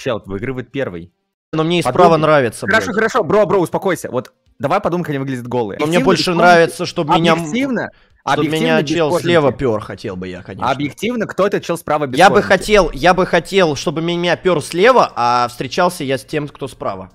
Чел, выигрывает первый. Но мне и справа Подумай. нравится. Хорошо, блядь. хорошо, бро, бро, успокойся. Вот давай подумаем, как они выглядят голые. Но мне больше нравится, чтобы меня... Объективно, чтобы меня чел слева пер, хотел бы я, конечно. Объективно, кто этот чел справа без Я бы хотел, я бы хотел, чтобы меня пер слева, а встречался я с тем, кто справа.